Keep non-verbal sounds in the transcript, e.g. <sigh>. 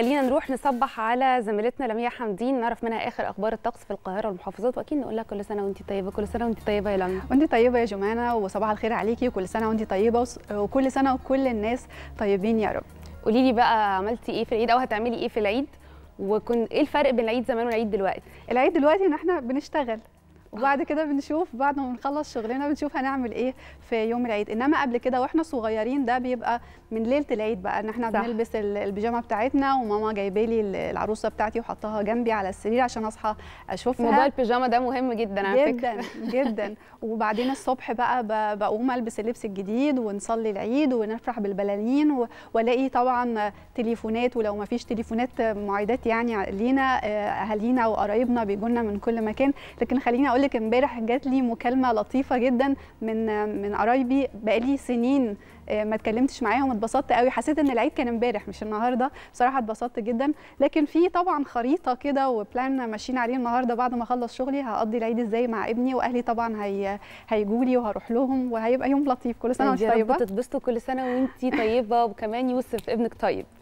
خلينا نروح نصبح على زميلتنا لمياء حمدين نعرف منها اخر اخبار الطقس في القاهره والمحافظات واكيد نقول لها كل سنه وانت طيبه كل سنه وانت طيبه يا لمياء وانت طيبه يا جمانه وصباح الخير عليكي وكل سنه وانت طيبه وكل سنه وكل الناس طيبين يا رب قولي لي بقى عملتي ايه في العيد او هتعملي ايه في العيد وكن ايه الفرق بين العيد زمان والعيد دلوقتي العيد دلوقتي ان احنا بنشتغل وبعد كده بنشوف بعد ما بنخلص شغلنا بنشوف هنعمل ايه في يوم العيد انما قبل كده واحنا صغيرين ده بيبقى من ليله العيد بقى ان احنا صح. بنلبس البيجامه بتاعتنا وماما جايبه لي العروسه بتاعتي وحطها جنبي على السرير عشان اصحى اشوفها موبايل البيجامه ده مهم جدا على جدا فكره جدا جدا <laughs> وبعدين الصبح بقى بقوم البس اللبس الجديد ونصلي العيد ونفرح بالبلالين والاقي طبعا تليفونات ولو ما فيش تليفونات معيدات يعني لينا آه، اهالينا وقرايبنا بيجوا لنا من كل مكان لكن خليني اقول لك امبارح جات لي مكالمه لطيفه جدا من من قرايبي بقالي سنين آه، ما اتكلمتش معاهم اتبسطت قوي حسيت ان العيد كان امبارح مش النهارده بصراحه اتبسطت جدا لكن في طبعا خريطه كده وبلان ماشيين عليه النهارده بعد ما اخلص شغلي هقضي العيد ازاي مع ابني واهلي طبعا هي هيجوا لي وهروح لهم وهيبقى يوم لطيف كل سنه طيب، وانت طيبه تتبسطوا كل سنه وانت طيبه وكمان يوسف ابنك طيب